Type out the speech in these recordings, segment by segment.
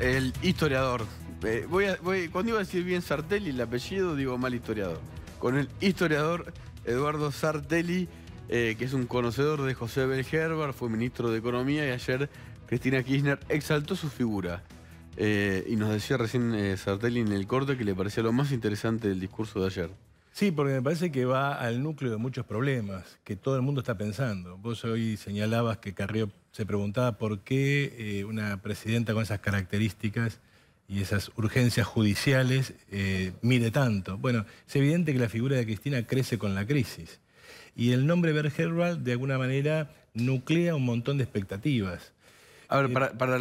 el historiador. Eh, voy cuando iba a decir bien Sartelli el apellido, digo mal historiador. Con el historiador Eduardo Sartelli, eh, que es un conocedor de José Belgerbar, fue ministro de Economía y ayer Cristina Kirchner exaltó su figura. Eh, y nos decía recién Sartelli en el corte que le parecía lo más interesante del discurso de ayer. Sí, porque me parece que va al núcleo de muchos problemas que todo el mundo está pensando. Vos hoy señalabas que Carrió se preguntaba por qué eh, una presidenta con esas características y esas urgencias judiciales eh, mide tanto. Bueno, es evidente que la figura de Cristina crece con la crisis. Y el nombre Bergerwald, de alguna manera, nuclea un montón de expectativas. A ver, eh, para,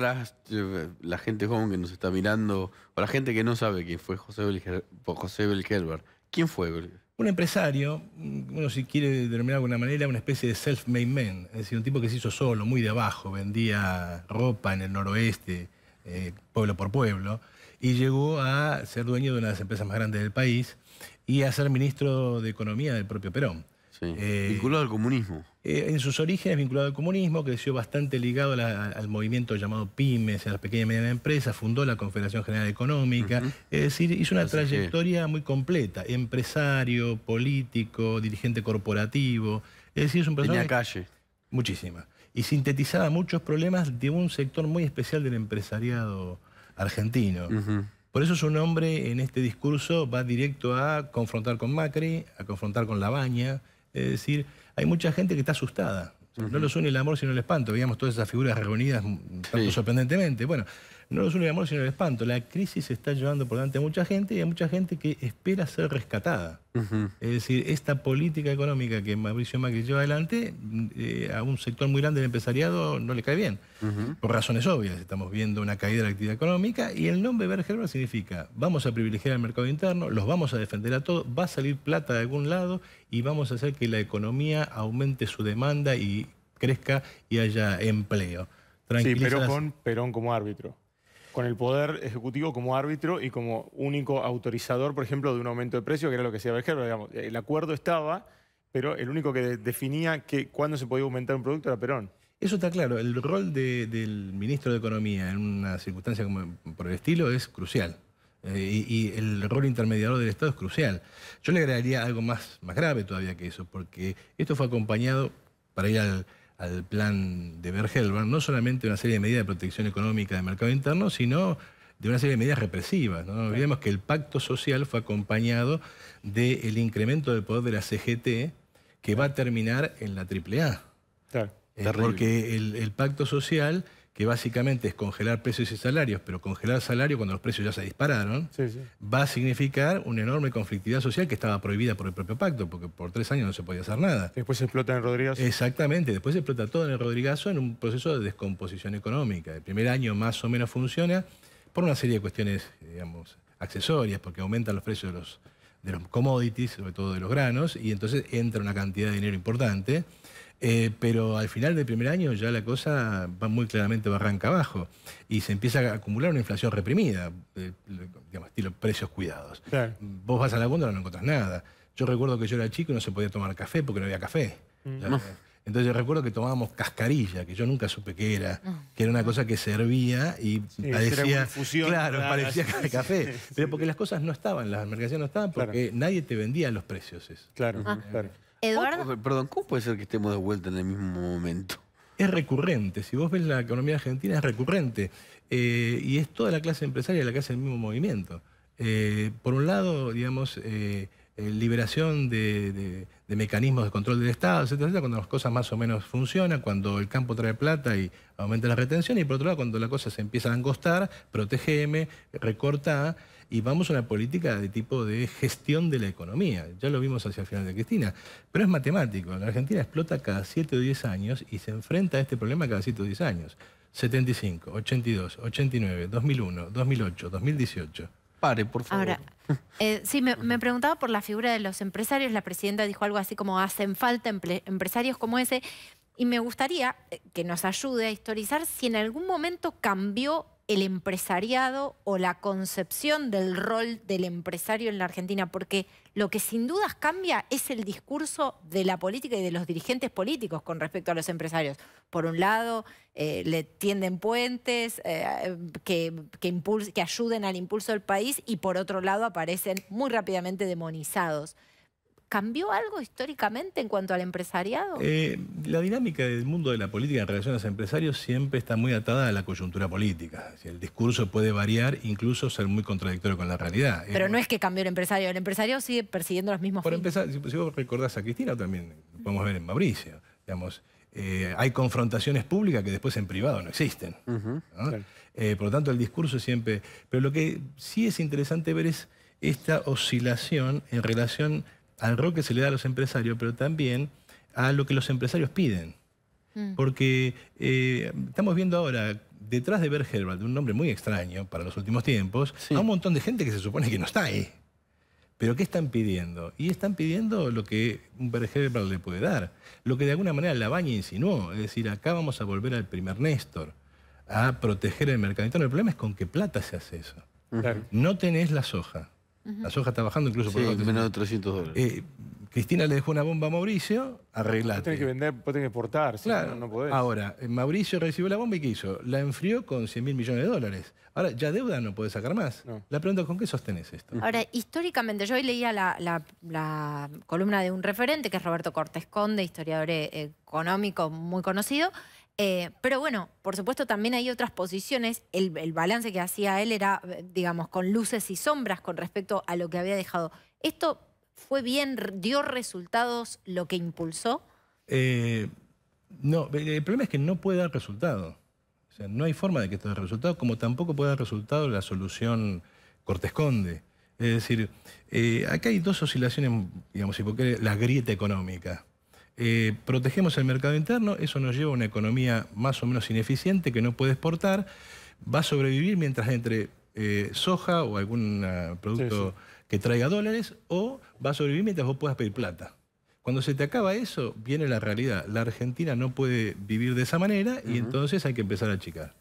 la gente joven que nos está mirando, para la gente que no sabe quién fue José Bergerwald, ¿Quién fue? Un empresario, mm, uno si quiere denominar de alguna manera, una especie de self-made man, es decir, un tipo que se hizo solo, muy de abajo, vendía ropa en el noroeste, eh, pueblo por pueblo, y llegó a ser dueño de una de las empresas más grandes del país y a ser ministro de Economía del propio Perón. Sí. Eh, Vinculado al comunismo. Eh, en sus orígenes vinculado al comunismo, creció bastante ligado al movimiento llamado pymes, a las pequeñas y medianas empresas, fundó la Confederación General Económica, es decir, hizo una trayectoria muy completa, empresario, político, dirigente corporativo, es decir, es un personaje... Tenía calle. Muchísima. Y sintetizaba muchos problemas de un sector muy especial del empresariado argentino. Por eso su nombre en este discurso va directo a confrontar con Macri, a confrontar con Labaña, es decir, hay mucha gente que está asustada. No los une el amor sino el espanto. Veíamos todas esas figuras reunidas mm, sorprendentemente. Bueno, no es un amor, sino el espanto. La crisis está llevando por delante a mucha gente y a mucha gente que espera ser rescatada. Es decir, esta política económica que Mauricio Macri lleva adelante, mm, eh, a un sector muy grande del empresariado no le cae bien. Por razones obvias, estamos viendo una caída de la actividad económica y el nombre Bergerberg significa vamos a privilegiar el mercado interno, los vamos a defender a todos, va a salir plata de algún lado y vamos a hacer que la economía aumente su demanda y crezca y haya empleo. Sí, pero con Perón como árbitro con el poder ejecutivo como árbitro y como único autorizador, por ejemplo, de un aumento de precio, que era lo que decía Berger, digamos, el acuerdo estaba, pero el único que definía que, cuándo se podía aumentar un producto era Perón. Eso está claro, el rol del ministro de Economía en una circunstancia como por el estilo es crucial. Eh, y, el rol intermediador del Estado es crucial. Yo le agregaría algo más, más grave todavía que eso, porque esto fue acompañado, para ir al, al plan de Berger, no solamente una serie de medidas de protección económica de mercado interno, sino de una serie de medidas represivas. No, olvidemos que el pacto social fue acompañado del incremento del poder de la CGT, que va a terminar en la AAA. Eh, porque el, pacto social que básicamente es congelar precios y salarios, pero congelar salario cuando los precios ya se dispararon, va a significar una enorme conflictividad social que estaba prohibida por el propio pacto, porque por tres años no se podía hacer nada. Después se explota en Rodrigazo. Exactamente, después se explota todo en el Rodrigazo en un proceso de descomposición económica. El primer año más o menos funciona por una serie de cuestiones, digamos, accesorias, porque aumentan los precios de los commodities, sobre todo de los granos, y entonces entra una cantidad de dinero importante. Eh, pero al final del primer año ya la cosa va muy claramente barranca abajo y se empieza a acumular una inflación reprimida, eh, digamos, estilo precios cuidados. Vos vas a la góndola no encontrás nada. Yo recuerdo que yo era chico y no se podía tomar café porque no había café. Mm. Entonces yo recuerdo que tomábamos cascarilla, que yo nunca supe qué era, que era una cosa que servía y parecía, claro, parecía café, pero porque las cosas no estaban, las mercancías no estaban porque nadie te vendía los precios. Claro, ah. claro perdón, ¿cómo puede ser que estemos de vuelta en el mismo momento? Es recurrente, si vos ves la economía argentina es recurrente eh, y es toda la clase empresaria la que hace el mismo movimiento. Eh, por un lado, digamos, eh, eh, liberación de, mecanismos de control del Estado, etcétera, etcétera, cuando las cosas más o menos funcionan, cuando el campo trae plata y aumenta la retención, y por otro lado, cuando la cosa se empieza a angostar, protegeme, recorta, y vamos a una política de tipo de gestión de la economía. Ya lo vimos hacia el final de Cristina, pero es matemático. La Argentina explota cada 7 o 10 años y se enfrenta a este problema cada 7 o 10 años. 75, 82, 89, 2001, 2008, 2018. Eh, sí, me, me, preguntaba por la figura de los empresarios. La presidenta dijo algo así como hacen falta empresarios como ese. Y me gustaría eh, que nos ayude a historizar si en algún momento cambió el empresariado o la concepción del rol del empresario en la Argentina, porque lo que sin dudas cambia es el discurso de la política y de los dirigentes políticos con respecto a los empresarios. Por un lado, eh, le tienden puentes eh, que, que ayuden al impulso del país y por otro lado aparecen muy rápidamente demonizados. ¿Cambió algo históricamente en cuanto al empresariado? Eh, la dinámica del mundo de la política en relación a los empresarios siempre está muy atada a la coyuntura política. El discurso puede variar, incluso ser muy contradictorio con la realidad. Pero no es que cambió el empresario, el empresario sigue persiguiendo los mismos Por empezar, si, vos recordás a Cristina también, lo podemos ver en Mauricio, digamos, eh, hay confrontaciones públicas que después en privado no existen. Eh, por lo tanto, el discurso siempre... Pero lo que sí es interesante ver es esta oscilación en relación al rol que se le da a los empresarios, pero también a lo que los empresarios piden. Mm. Porque eh, estamos viendo ahora, detrás de Bert de un nombre muy extraño para los últimos tiempos, a un montón de gente que se supone que no está ahí. Pero ¿qué están pidiendo? Y están pidiendo lo que un le puede dar. Lo que de alguna manera Labaña insinuó. Es decir, acá vamos a volver al primer Néstor, a proteger el mercado El problema es con qué plata se hace eso. No tenés la soja la soja está bajando incluso por sí, menos de 300 dólares. Eh, Cristina le dejó una bomba a Mauricio, arreglate. Tienes que vender, tenés que exportar, claro. Si no, no podés. Ahora, eh, Mauricio recibió la bomba y ¿qué hizo? La enfrió con 100 mil millones de dólares. Ahora, ya deuda no puede sacar más. La pregunta es, ¿con qué sostenés esto? Ahora, históricamente, yo hoy leía la, la columna de un referente, que es Roberto Cortés Conde, historiador eh, económico muy conocido, eh, pero bueno, por supuesto también hay otras posiciones. El, balance que hacía él era, eh, digamos, con luces y sombras con respecto a lo que había dejado. ¿Esto fue bien? ¿Dio resultados lo que impulsó? Eh, no, el problema es que no puede dar resultado. no hay forma de que esto dé resultado, como tampoco puede dar resultado la solución cortesconde. Es decir, acá hay dos oscilaciones, digamos, la grieta económica. Eh, protegemos el mercado interno, eso nos lleva a una economía más o menos ineficiente que no puede exportar, va a sobrevivir mientras entre eh, soja o algún ah, producto que traiga dólares, o va a sobrevivir mientras vos puedas pedir plata. Cuando se te acaba eso, viene la realidad. La Argentina no puede vivir de esa manera y entonces hay que empezar a achicar.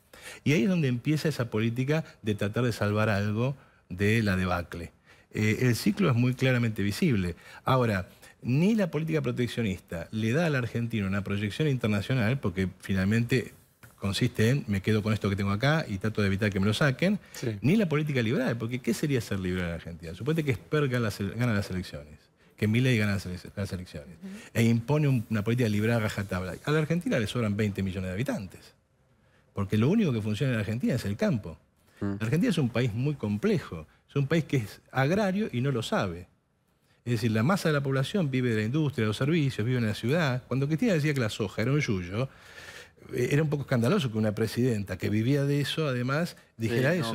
Y ahí es donde empieza esa política de tratar de salvar algo de la debacle. Eh, el ciclo es muy claramente visible. Ahora, ni la política proteccionista le da al argentino una proyección internacional, porque finalmente consiste en me quedo con esto que tengo acá y trato de evitar que me lo saquen, ni la política liberal, porque ¿qué sería ser liberal en Argentina? Suponete que Esper gana las, gana las elecciones, que Milei gana las, elecciones, e impone una política liberal rajatabla. A la Argentina le sobran 20 millones de habitantes, porque lo único que funciona en la Argentina es el campo. Mm. La Argentina es un país muy complejo, es un país que es agrario y no lo sabe. Es decir, la masa de la población vive de la industria, de los servicios, vive en la ciudad. Cuando Cristina decía que la soja era un yuyo, eh, era un poco escandaloso que una presidenta que vivía de eso, además, dijera eso.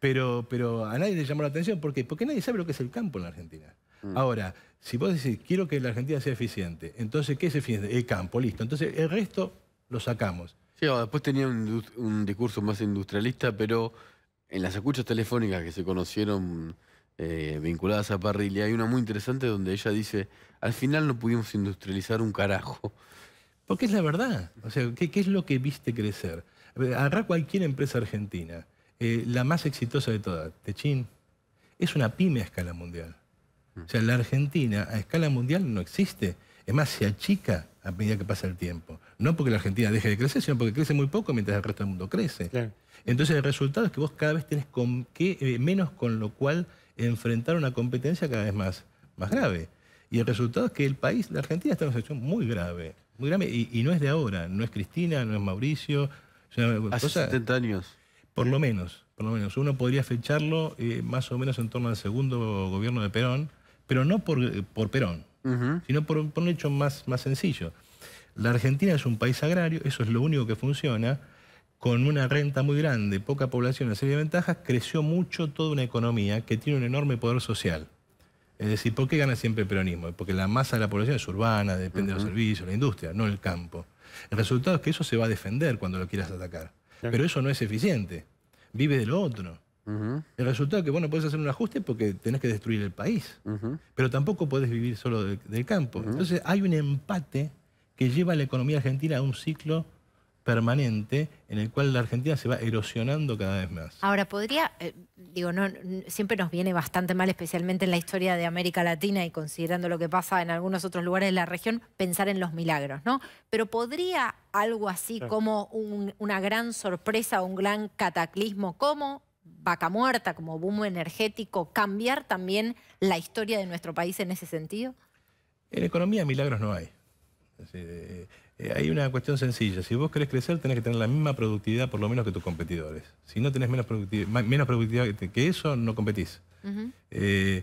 Pero, pero a nadie le llamó la atención. ¿Por qué? Porque nadie sabe lo que es el campo en la Argentina. Mm. Ahora, si vos decís, quiero que la Argentina sea eficiente, entonces, ¿qué es eficiente? El campo, listo. Entonces, el resto lo sacamos. Sí, después tenía un discurso más industrialista, pero en las escuchas telefónicas que se conocieron eh, vinculadas a parrilla. Hay una muy interesante donde ella dice, al final no pudimos industrializar un carajo. Porque es la verdad. O sea, ¿qué, es lo que viste crecer? Agarrá cualquier empresa argentina, eh, la más exitosa de todas, Techin, es una pyme a escala mundial. O sea, la Argentina a escala mundial no existe. Es más, se achica a medida que pasa el tiempo. No porque la Argentina deje de crecer, sino porque crece muy poco mientras el resto del mundo crece. Entonces el resultado es que vos cada vez tenés con qué, eh, menos con lo cual enfrentar una competencia cada vez más, más grave. Y el resultado es que el país, la Argentina, está en una situación muy grave, muy grave, y, no es de ahora, no es Cristina, no es Mauricio. Hace 70 años. Por lo menos, por lo menos. Uno podría fecharlo eh, más o menos en torno al segundo gobierno de Perón, pero no por, eh, Perón, sino por, un hecho más, más sencillo. La Argentina es un país agrario, eso es lo único que funciona, con una renta muy grande, poca población, una serie de ventajas, creció mucho toda una economía que tiene un enorme poder social. Es decir, ¿por qué gana siempre el peronismo? Porque la masa de la población es urbana, depende de los servicios, la industria, no el campo. El resultado es que eso se va a defender cuando lo quieras atacar. Pero eso no es eficiente. Vive de lo otro. El resultado es que, bueno, puedes hacer un ajuste porque tenés que destruir el país. Pero tampoco puedes vivir solo del, del campo. Entonces hay un empate que lleva a la economía argentina a un ciclo permanente en el cual la Argentina se va erosionando cada vez más. Ahora, podría, eh, digo, no, siempre nos viene bastante mal, especialmente en la historia de América Latina y considerando lo que pasa en algunos otros lugares de la región, pensar en los milagros, ¿no? Pero podría algo así como una gran sorpresa, o un gran cataclismo, como vaca muerta, como boom energético, cambiar también la historia de nuestro país en ese sentido? En economía milagros no hay. Es decir, eh, eh, hay una cuestión sencilla. Si vos querés crecer, tenés que tener la misma productividad por lo menos que tus competidores. Si no tenés menos productividad, menos productividad que, eso, no competís. Eh, eh,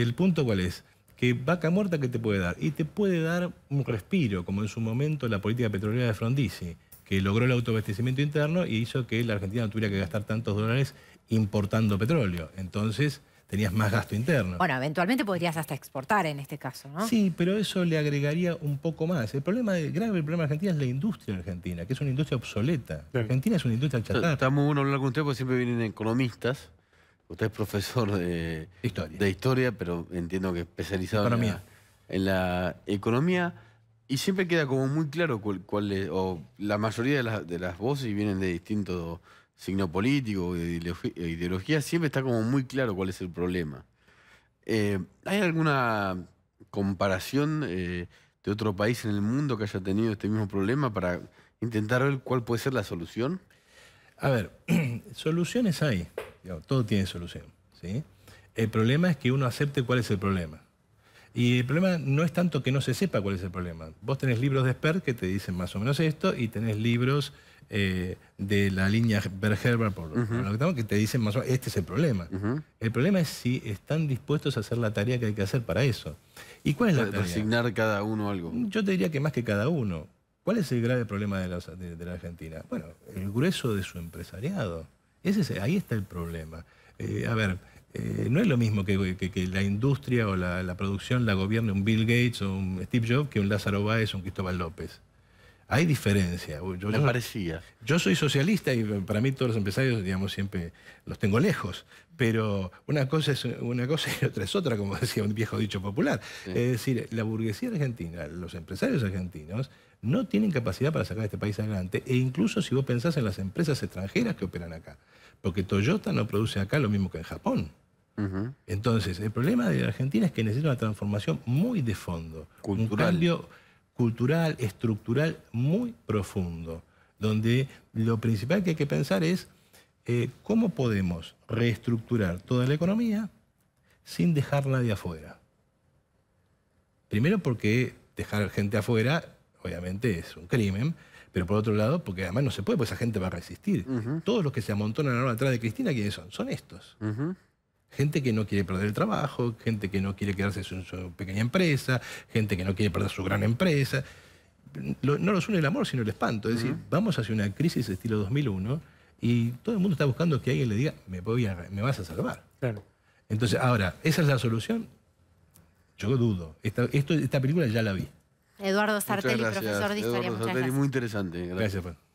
el punto cuál es? Que vaca muerta que te puede dar. Y te puede dar un respiro, como en su momento la política petrolera de Frondizi, que logró el autoabastecimiento interno y hizo que la Argentina no tuviera que gastar tantos dólares importando petróleo. Entonces, tenías más gasto interno. Bueno, eventualmente podrías hasta exportar en este caso, ¿no? Sí, pero eso le agregaría un poco más. El problema grave el problema de Argentina es la industria argentina, que es una industria obsoleta. Argentina es una industria chatarra. Está muy bueno hablar con usted porque siempre vienen economistas. Usted es profesor de historia, de historia pero entiendo que especializado en la, economía. Y siempre queda como muy claro cuál, es, o la mayoría de las voces vienen de distintos signo político, ideología, siempre está como muy claro cuál es el problema. Eh, ¿Hay alguna comparación eh, de otro país en el mundo que haya tenido este mismo problema para intentar ver cuál puede ser la solución? A ver, soluciones hay. Todo tiene solución. ¿sí? El problema es que uno acepte cuál es el problema. Y el problema no es tanto que no se sepa cuál es el problema. Vos tenés libros de expert que te dicen más o menos esto y tenés libros eh, de la línea Bergerber por, lo que por que te dicen más o menos, este es el problema. El problema es si están dispuestos a hacer la tarea que hay que hacer para eso. ¿Y cuál es la tarea? Resignar cada uno algo. Yo te diría que más que cada uno. ¿Cuál es el grave problema de la, Argentina? Bueno, el grueso de su empresariado. Ese es, ahí está el problema. Eh, a ver, eh, no es lo mismo que, la industria o la, producción la gobierne un Bill Gates o un Steve Jobs que un Lázaro Báez o un Cristóbal López. Hay diferencia. Yo, parecía. Yo soy socialista y para mí todos los empresarios, digamos, siempre los tengo lejos. Pero una cosa es una cosa y otra es otra, como decía un viejo dicho popular. Es decir, la burguesía argentina, los empresarios argentinos, no tienen capacidad para sacar a este país adelante. E incluso si vos pensás en las empresas extranjeras que operan acá. Porque Toyota no produce acá lo mismo que en Japón. Entonces, el problema de Argentina es que necesita una transformación muy de fondo. Un cambio cultural, estructural, muy profundo. Donde lo principal que hay que pensar es eh, cómo podemos reestructurar toda la economía sin dejarla nadie afuera. Primero porque dejar gente afuera, obviamente, es un crimen, pero por otro lado, porque además no se puede, porque esa gente va a resistir. Todos los que se amontonan ahora atrás de Cristina, ¿quiénes son? Son estos. Gente que no quiere perder el trabajo, gente que no quiere quedarse en su pequeña empresa, gente que no quiere perder su gran empresa. No los une el amor, sino el espanto. Es decir, vamos hacia una crisis estilo 2001 y todo el mundo está buscando que alguien le diga, me, vas a salvar. Claro. Entonces, ahora, ¿esa es la solución? Yo dudo. Esta, película ya la vi. Eduardo Sartelli, profesor de historia. Eduardo Sartelli, muy interesante. Gracias, gracias